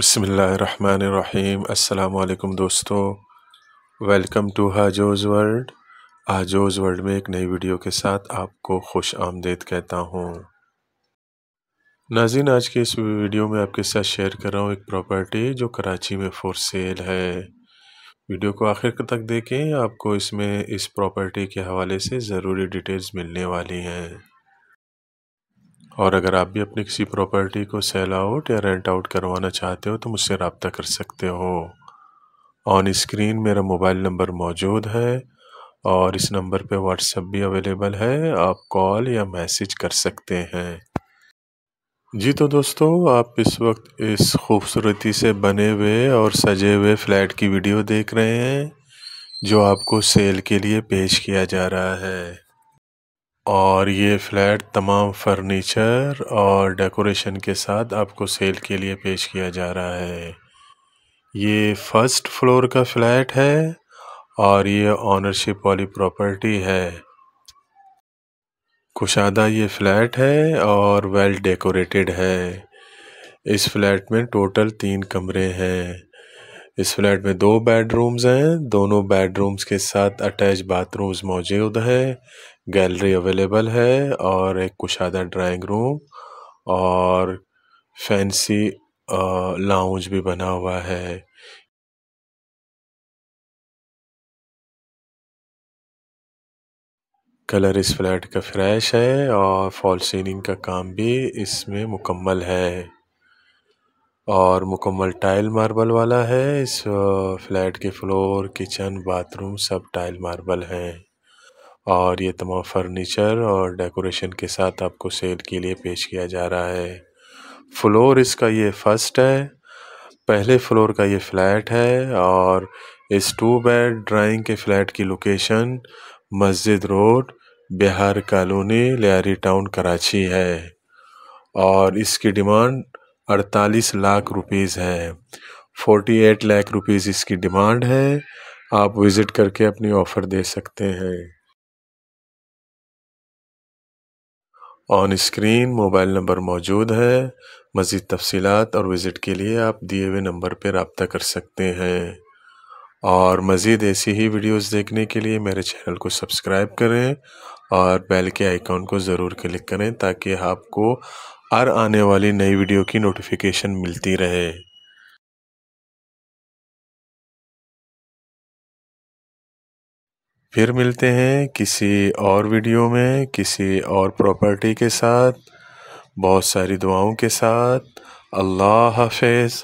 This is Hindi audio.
बसमीम् अल्लाम दोस्तों वेलकम टू हाजोज़ वर्ल्ड हाजोज़ वर्ल्ड में एक नई वीडियो के साथ आपको खुश आमदेद कहता हूँ नाजिन आज के इस वीडियो में आपके साथ शेयर कर रहा हूँ एक प्रॉपर्टी जो कराची में फॉर सेल है वीडियो को आखिर तक देखें आपको इसमें इस प्रॉपर्टी के हवाले से ज़रूरी डिटेल्स मिलने वाली हैं और अगर आप भी अपनी किसी प्रॉपर्टी को सेल आउट या रेंट आउट करवाना चाहते हो तो मुझसे रबता कर सकते हो ऑन स्क्रीन मेरा मोबाइल नंबर मौजूद है और इस नंबर पे व्हाट्सएप भी अवेलेबल है आप कॉल या मैसेज कर सकते हैं जी तो दोस्तों आप इस वक्त इस खूबसूरती से बने हुए और सजे हुए फ्लैट की वीडियो देख रहे हैं जो आपको सेल के लिए पेश किया जा रहा है और ये फ्लैट तमाम फर्नीचर और डेकोरेशन के साथ आपको सेल के लिए पेश किया जा रहा है ये फर्स्ट फ्लोर का फ्लैट है और ये ऑनरशिप वाली प्रॉपर्टी है कुशादा ये फ्लैट है और वेल डेकोरेटेड है इस फ्लैट में टोटल तीन कमरे हैं इस फ्लैट में दो बेडरूम्स हैं दोनों बेडरूम्स के साथ अटैच बाथरूम्स मौजूद है गैलरी अवेलेबल है और एक कुशादा ड्राइंग रूम और फैंसी लाउंज भी बना हुआ है कलर इस फ्लैट का फ्रेश है और फॉल सीलिंग का काम भी इसमें मुकम्मल है और मुकम्मल टाइल मार्बल वाला है इस फ्लैट के फ्लोर किचन बाथरूम सब टाइल मार्बल हैं और ये तमाम फर्नीचर और डेकोरेशन के साथ आपको सेल के लिए पेश किया जा रहा है फ्लोर इसका ये फर्स्ट है पहले फ्लोर का ये फ्लैट है और इस टू बेड ड्राइंग के फ्लैट की लोकेशन मस्जिद road Bihar colony Lyari town Karachi है और इसकी डिमांड अड़तालीस लाख रुपीज़ है फोर्टी एट लाख रुपीज़ इसकी डिमांड है आप विज़िट करके अपनी ऑफ़र दे सकते हैं ऑन स्क्रीन मोबाइल नंबर मौजूद है मज़ीद तफसीत और विज़िट के लिए आप दिए हुए नंबर पर रबता कर सकते हैं और मज़ीद ऐसी ही वीडियोज़ देखने के लिए मेरे चैनल को सब्सक्राइब करें और बेल के आइकॉन को ज़रूर क्लिक करें ताकि आपको हर आने वाली नई वीडियो की नोटिफिकेशन मिलती रहे फिर मिलते हैं किसी और वीडियो में किसी और प्रॉपर्टी के साथ बहुत सारी दुआओं के साथ अल्लाह हाफिज़